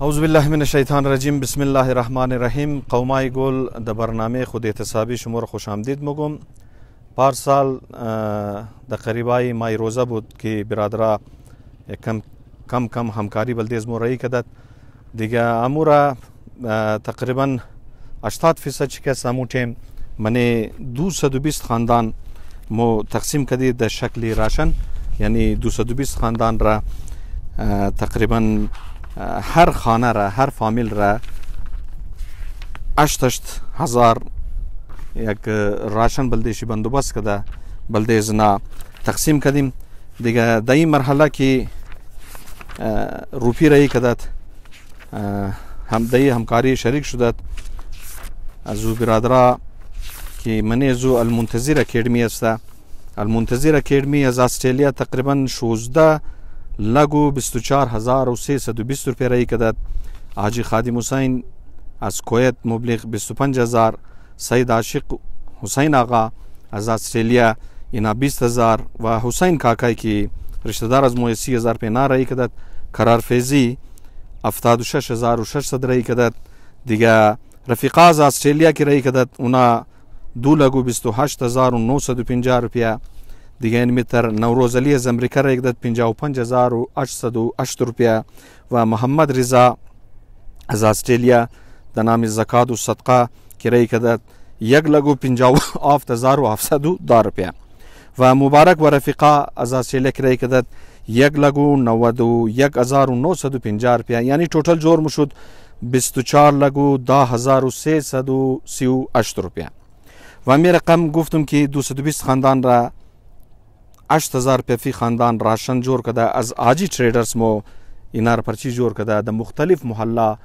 اعوذ بالله من الشیطان الرجیم بسم الله الرحمن الرحیم قومای گل د برنامه خود اعتصابی شما رو خوش آمدید میگم پارسال د قریبای مای روزه بود که برادرا کم کم کم همکاری بلدیز مو رایی کدد دیگه امورا تقریبا 80 فیصد شکست امو ټیم منی 220 خاندان مو تقسیم کدی د شکل راشن یعنی 220 خاندان را تقریبا هر خانه را هر فامیل را هشت هزار یک راشن بلدیشی بندوبست کده بلده زنا تقسیم کردیم دیگه در این مرحله که روپی رایی کدد هم دای همکاری شریک شدد از او برادرا که من از او المنتظر اکیدمی است المنتظر اکیدمی از استرالیا تقریبا 16 لگو 24320 rupiye kadar Hacı Hadim Hüseyin از کویت مبلغ 25000 سید عاشق حسین آقا از استرالیا اینا 20000 و حسین کاکای کی رشتہ دار از مو 30000 پینار ای کدت قرار فیزی 76600 رای کدت دیگه رفیقا از استرالیا کی رای کدت اونا دو لگو 28950 روپیه دیگه متر نوروزلی از امریکا را 55808 روپیه و محمد رضا از استرالیا در نام زکات و صدقه کرایه کرد یک لگو پنجاو آفت هزار و هفتصد و دار روپیه و مبارک و رفیقا از استرالیا کرایه کرد یک لگو نود و یک هزار و نوصد و پنجاه روپیه یعنی ټوټل جوړ مو شد بیست و چار لگو دا هزار و سه صد و سی و هشت روپیه و می رقم گفتم که دو سد و بیست خاندان را 8000 پیفی خاندان راشن جور کده از آجی تریدرز مو اینا را پرچی جور کده در مختلف محله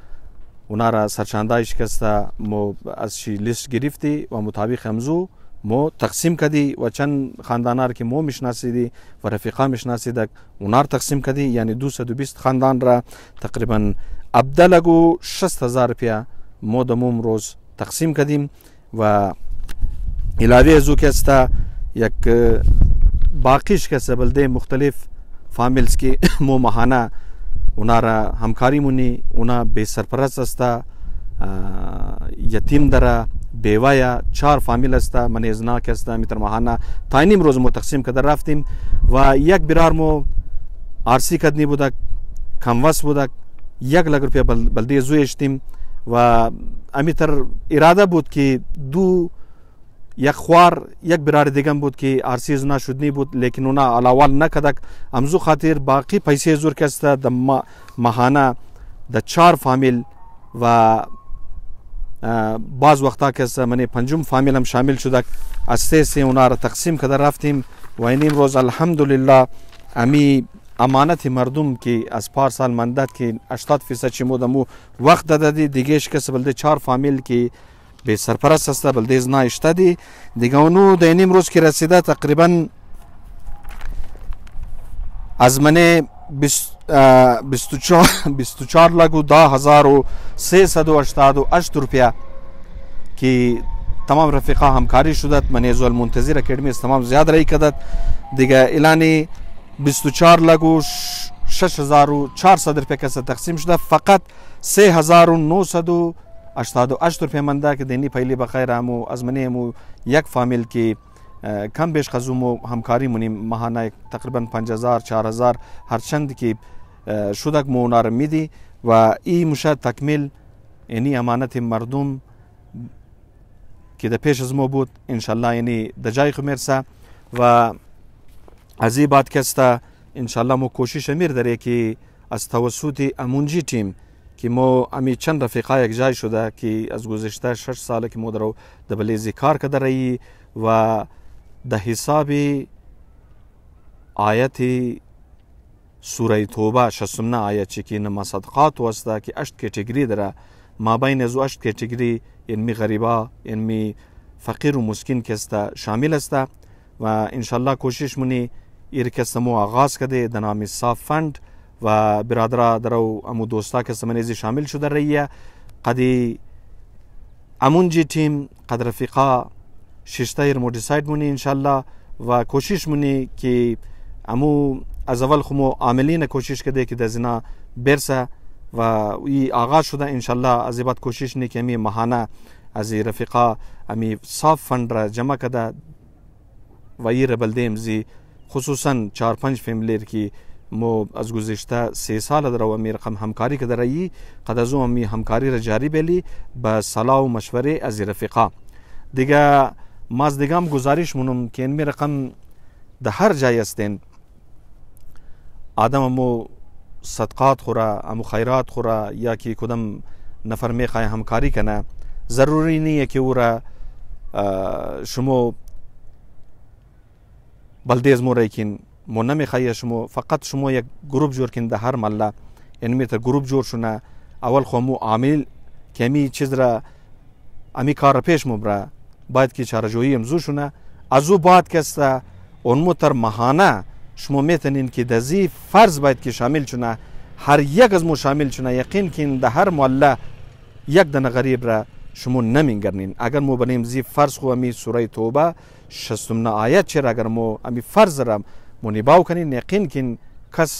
اونا را سرچاندایش کسته مو از شی لیست گرفتی و مطابق همزو مو تقسیم کدی و چند خاندانار که مو مشناسی دی و رفیقا مشناسی دک اونار تقسیم کدی یعنی 220 خاندان را تقریبا ابدلگو 60000 روپیا مو د موم روز تقسیم کدیم و علاوه زو کستا یک باقیش کسه بلده مختلف فامیلز کې مو ماهانه اونارا همکاری مونی اونا به سرپرست استا یتیم دره بیوایا چهار فامیل استا من ازنا کستا میتر ماهانه تا نیم روز مو تقسیم کده رفتیم و یک برار مو آرسی کدنی بودک کموس بودک یک لک روپیه بلده زویشتیم و امیتر اراده بود که دو یک خوار یک برار دیگم بود که ارسیز نشدنی بود لیکن اونا علاوال نکدک امزو خاطر باقی پیسې زور کسته د ماهانه د چار فامیل و بعض وقتا که من پنجم فامیل هم شامل شدک از سه سه اونا را تقسیم کده رفتیم و این امروز الحمدلله امی امانت مردم که از پار سال مندد که 80 فیصد چی مو وقت داده دیگهش کس بلده چار فامیل که به سرپرست است بلدیز نایشته دی دیگه اونو در این امروز که رسیده تقریبا از منه 24 لگو دا هزار و سه سد و اشتاد و اشت روپیا که تمام رفیقا همکاری شدت منیز و المنتظر اکیڈمی از تمام زیاد رای کدت دیگه اعلان 24 لگو 6400 روپیا کسا تقسیم شده فقط 3900 اشتاد و پیمانده که دینی پیلی بخیر همو از منیم یک فامیل که کم بیش خزوم همکاری مونیم ماهانه تقریبا 5000 4000 هر چند که شدک مونار میدی و این مشه تکمیل یعنی امانت مردم که د پیش از ما بود ان شاء الله یعنی د جای خو مرسه و از این بعد کستا ان شاء الله مو کوشش میر داره که از توسط امونجی تیم که ما امی چند رفیقا یک جای شده که از گذشته شش ساله که ما در دبلیزی کار کرده رایی و ده حساب آیت سوره توبه شسمنه آیت چې کې نه صدقات وسته کې اشت کټګری دره ما بین از اشت کټګری یعنی غریبا یعنی فقیر و مسکین کسته شامل است و ان شاء الله کوشش مونی ایر کسمو آغاز کده د نام صاف فند و برادرها و امو دوستا که سمنیزی شامل شده رئیه قدی امونجی تیم قد رفیقا ششته ایر مودیساید مونی انشالله و کوشش مونی که امو از اول خمو عاملین کوشش کده که دزینا برسه و ای آغاز شده انشالله از بعد کوشش نی که امی ماهانه از رفیقا امی صاف فند را جمع کده و ای ربلده امزی خصوصا چار پنج فیملیر که ما از گذشته سه سال در و میرقم همکاری که در قد از اون می همکاری را جاری بلی به صلاح و مشوره از رفقا دیگه ما از دیگه هم گزارش مونم که این میرقم در هر جای هستین آدم مو صدقات خوره امو خیرات خوره یا که کدام نفر میخواه همکاری کنه ضروری نیه که او را شما بلدیز مورایکین منمخه شمو فقط شمو یک گروپ جور کین ده هر مله یعنی میتر گروپ جور شونه اول خو مو عامل کمی چیز را امی کار پیش مو برا باید کی چاره جویی امزو شونه ازو بعد کستا اون مو تر ماهانه شما میتونین که دزی فرض باید که شامل شونه هر یک از مو شامل شونه یقین کین ده هر مله یک دن غریب را شما نمینگرنین اگر مو بنیم زی فرض خو امی سوره توبه شستمنا آیت چرا اگر مو امی فرض را منیباوکنین یقین کس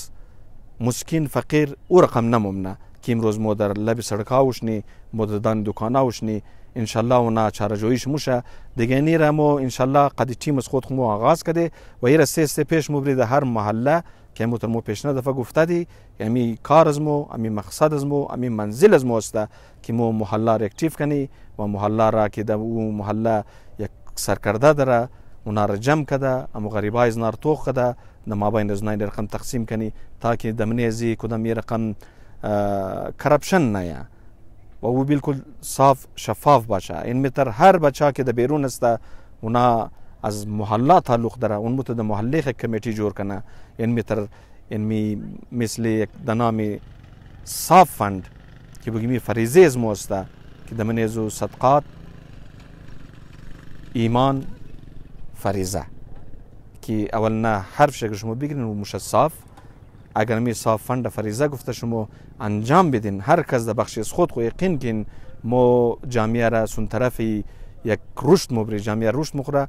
مسکین فقیر او رقم نمومنه که امروز ما در لب سرکا وشنی ما در دان دکانا وشنی انشالله اونا چاره جویش موشه دیگه نیره ما انشالله قدی تیم از خود مو آغاز کده و یه سه سه پیش مو برید هر محله که مو تر مو پیش دفعه گفته دی امی کار از مو امی مقصد از مو امی منزل از مو است که مو محله را اکتیف کنی و محله را که در او محله یک سرکرده داره منارجم کده ام غریبای زنار توخ کده ما بین رزنای رقم تقسیم کنی تاکه دمنه زی کدام یه رقم کرپشن نیا و او بالکل صاف شفاف باشه این متر هر بچه که د بیرون است اونا از محله تعلق داره اون متد محله کمیتی جور کنه این متر این می مثل یک دنامی صاف فند که بگیم فریزه از موسته که دمنه زو صدقات ایمان fariza که اولنا حرفش اگر شما بگیرین و موشه صاف اگر می صاف فند فریزه گفته شما انجام بدین هر کس در بخشی از خود خو یقین کن ما جامعه را سون طرف یک رشد مبری جامعه رشد مخوره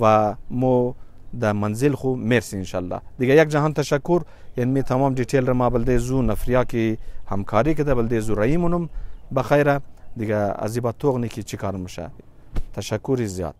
و ما در منزل خو مرسی انشالله دیگه یک جهان تشکر یعنی می تمام دیتیل را ما بلده زو نفریا که همکاری کده بلده زو رایمونم بخیره دیگه از با توغنی که چی کار میشه تشکر زیاد